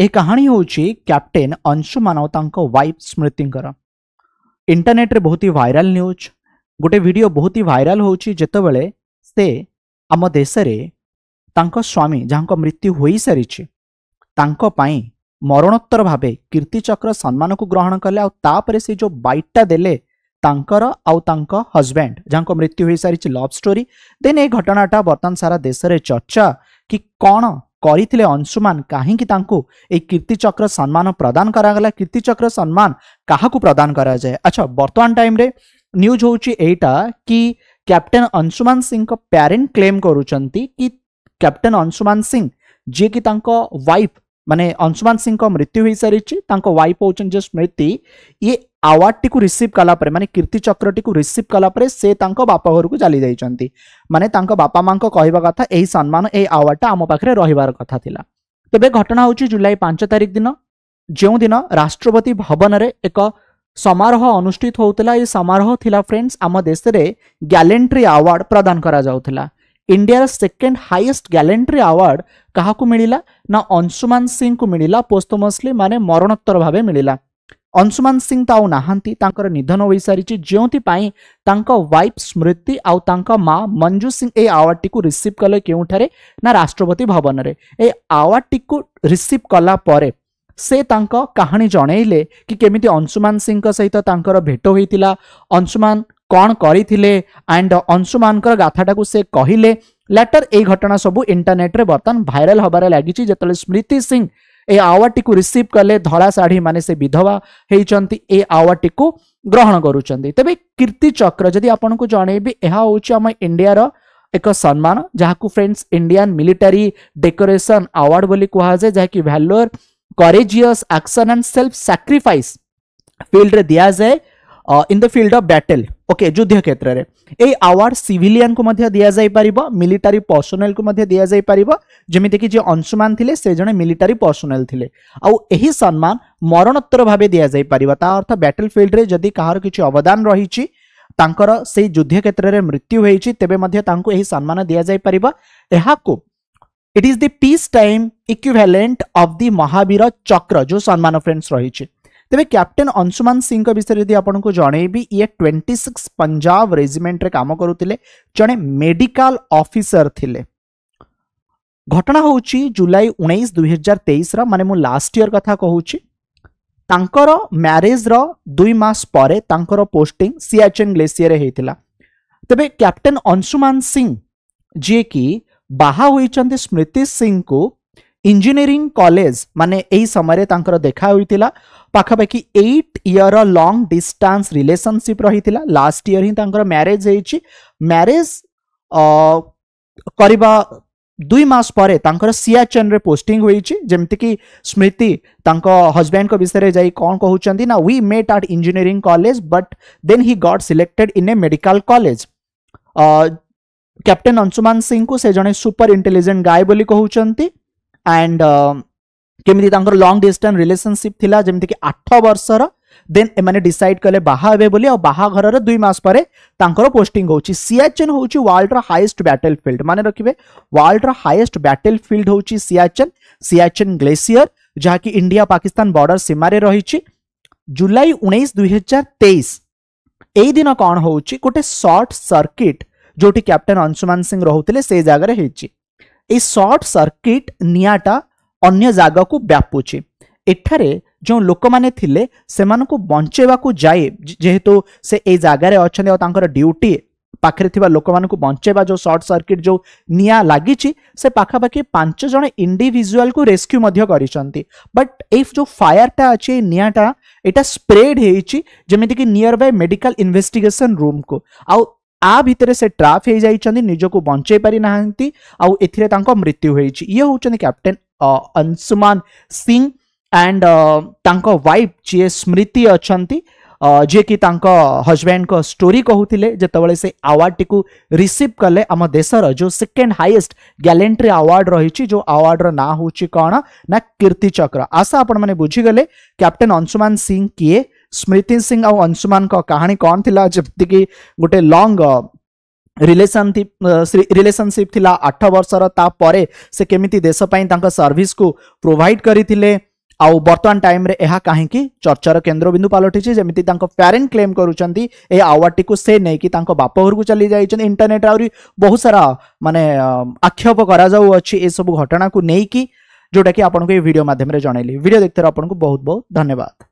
यह कहानी हूँ कैप्टेन अंशु मानवता वाइफ स्मृति इंटरनेट रे बहुत ही वायरल न्यूज गोटे वीडियो बहुत ही भाइराल होते से आम देश में स्वामी जहाँ मृत्यु हो सारी ताई मरणोत्तर भाव कीर्ति चक्र सम्मान को ग्रहण कले आपर से जो बैकटा देर आजबैंड जहाँ मृत्यु हो सारी लव स्टोरी देन ये घटनाटा बर्तन सारा देश में चर्चा कि कौन करते अंशुमान कहीं चक्र सम्मान प्रदान कराला कीर्तिचक्र सम्मान क्या प्रदान कराए अच्छा बर्तमान टाइम न्यूज हूँ यहीटा कि कैप्टेन अंशुमान सिंह का parent claim captain Anshuman Singh ji की वाइफ मानने अंशुमान सिंह का मृत्यु हो सारी वाइफ हो स्मृति ये ଆୱାର୍ଡଟିକୁ ରିସିଭ୍ କଲାପରେ ମାନେ କୀର୍ତ୍ତି ଚକ୍ରଟିକୁ ରିସିଭ୍ କଲାପରେ ସେ ତାଙ୍କ ବାପା ଘରକୁ ଚାଲି ଯାଇଛନ୍ତି ମାନେ ତାଙ୍କ ବାପା ମାଙ୍କ କହିବା କଥା ଏହି ସମ୍ମାନ ଏହି ଆୱାର୍ଡଟା ଆମ ପାଖରେ ରହିବାର କଥା ଥିଲା ତେବେ ଘଟଣା ହେଉଛି ଜୁଲାଇ ପାଞ୍ଚ ତାରିଖ ଦିନ ଯେଉଁଦିନ ରାଷ୍ଟ୍ରପତି ଭବନରେ ଏକ ସମାରୋହ ଅନୁଷ୍ଠିତ ହେଉଥିଲା ଏହି ସମାରୋହ ଥିଲା ଫ୍ରେଣ୍ଡସ୍ ଆମ ଦେଶରେ ଗ୍ୟାଲେଣ୍ଟ୍ରି ଆୱାର୍ଡ ପ୍ରଦାନ କରାଯାଉଥିଲା ଇଣ୍ଡିଆର ସେକେଣ୍ଡ ହାଇଏଷ୍ଟ ଗ୍ୟାଲେଣ୍ଟ୍ରି ଆୱାର୍ଡ କାହାକୁ ମିଳିଲା ନା ଅଂଶୁମାନ ସିଂଙ୍କୁ ମିଳିଲା ପୋସ୍ତମସଲି ମାନେ ମରଣୋତ୍ତର ଭାବେ ମିଳିଲା अंशुमान सिंह तो आहर निधन हो सारी जो वाइफ स्मृति आ मंजू सिंह ये आवार्ड टी रिसीव कले क्योंठे ना राष्ट्रपति भवन में ये आवार्ड टी रिसीव कला से कहानी जनइले कि केमी अंशुमान सिंह सहित भेट होता अंशुमान कौन करेंड अंशुमान गाथाटा को से कहले लैटर ये घटना सब इंटरनेट रे बर्तन भाइराल हबार लगी स्मृति सिंह ए आवार्टी को रिसीव कले धला साढ़ी मैंने से विधवा होती ए आवार्टी को ग्रहण करुँच तेज कीर्ति चक्र जदि आपण को जनइबी यह हूँ आम इंडियार एक सम्मान जहाँ फ्रेंड्स इंडियान मिलिटारी डेकोरेशन आवार्ड बोली कहुए जहाँकि valour courageous action and self sacrifice field रे दि जाए in the field of battle ଓକେ ଯୁଦ୍ଧ କ୍ଷେତ୍ରରେ ଏଇ ଆୱାର୍ଡ ସିଭିଲିଆନକୁ ମଧ୍ୟ ଦିଆଯାଇପାରିବ ମିଲିଟାରୀ ପର୍ସୋନାଲକୁ ମଧ୍ୟ ଦିଆଯାଇପାରିବ ଯେମିତିକି ଯିଏ ଅଂଶୁମାନ ଥିଲେ ସେ ଜଣେ ମିଲିଟାରୀ ପର୍ସୋନାଲ ଥିଲେ ଆଉ ଏହି ସମ୍ମାନ ମରଣୋତ୍ତର ଭାବେ ଦିଆଯାଇପାରିବ ତା ଅର୍ଥ ବ୍ୟାଟେଲ ଫିଲ୍ଡରେ ଯଦି କାହାର କିଛି ଅବଦାନ ରହିଛି ତାଙ୍କର ସେଇ ଯୁଦ୍ଧ କ୍ଷେତ୍ରରେ ମୃତ୍ୟୁ ହୋଇଛି ତେବେ ମଧ୍ୟ ତାଙ୍କୁ ଏହି ସମ୍ମାନ ଦିଆଯାଇପାରିବ ଏହାକୁ it is the peace time equivalent of the Mahavir Chakra ଯେଉଁ ସମ୍ମାନ ଫ୍ରେଣ୍ଡସ୍ ରହିଛି तेज कैप्टेन अंशुमान सिंह विषय जी आपको जनईबि ये ट्वेंटी सिक्स पंजाब रेजिमेंट काम करुले जड़े मेडिकल अफिसर थे घटना हूँ जुलाई उन्नीस दुई हजार तेईस मानते मुझे लास्ट इयर कथा कहर म्यारेजर दुई मस पर पोस्टिंग सियाचेन ग्लेसीयर होता तेज कैप्टेन अंशुमान सिंह जी कि बाहा स्मृति सिंह को इंजीनियरिंग कॉलेज माने यही समय देखा होता पखापाखि eight year long distance relationship रही लास्ट इयर ही म्यारेज हो म्यारेज करवा दुई मास परे सियाचेन रे पोस्टिंग जमीक स्मृति हजबैंड विषय जा कौन कहते ना we met at engineering college but then he got selected in a medical college captain Anshuman Singh को से जन सुपर इंटेलीजेंट गाय बोली कहते हैं एंड केमी लंग डिस्टेन्स रिलेसनशिप थी जमीक आठ वर्षर देन एम डिसाइड कले बाहर बोली और बाहर दुईमास पोस्टिंग होचेन हूँ वर्ल्ड रईएस्ट बैटल फिल्ड मन रखिए वर्ल्ड रईएस्ट बैटल फिल्ड हूँ सियाचेन सियाचेन ग्लेसीयर जहाँकि इंडिया पाकिस्तान बर्डर सीमार रही जुलाई उन्नीस दुई हजार तेईस यही दिन कौन हो गोटे सर्ट सर्किट जो कैप्टेन अंशुमान सिंह रोते से जगह सर्ट सर्किट निआटा अगर जग को व्यापुचे एठार जो लोक मैंने से बचेवा को जाए जेहेतु से ये जगार अच्छा ड्यूटी पाखे लोक मान बचेवा जो सर्ट सर्किट जो नि लगी पखापाखि पांचज इंडिजुआल को रेस्क्यू कर बट यो फायरटा अच्छे निआटा यहाँ स्प्रेड होमती कि near by medical investigation room को आउ आ भितर से ट्राफ हो निजक बंचे पारि ना आउ मृत्यु ये हूँ captain Anshuman Singh and wife ji Smriti अच्छा जी कि हजबैंड स्टोरी कहते जो से आवार्ड टी रिसीव कले आम देशर जो सेकेंड हाइएस्ट गैलेट्री आवार्ड रही जो आवार्डर ना हूँ कौन ना कीर्ति चक्र आशा आपण मैंने बुझीगले कैप्टेन अंशुमान सिंह किए स्मृति सिंह अंशुमान कहानी कौन थी जमीक गोटे लंग रिलेसन रिलेसनशिप थी आठ बर्षर तापर से कमी देशपाई सर्विस को प्रोभाइड करते आउ बर्तमान टाइम रे यह कहीं चर्चार केन्द्रबिंदु पलटि जमी प्यारेन्ट क्लेम कर करवार्ड टी से नहीं कि बाप घर को चली जाइंट इंटरनेट आ बहुत सारा मानने आक्षेप कर सब घटना को लेकिन जोटा कि आपको ये भिडियो मध्यम जनइली भिड देखते आपको बहुत बहुत धन्यवाद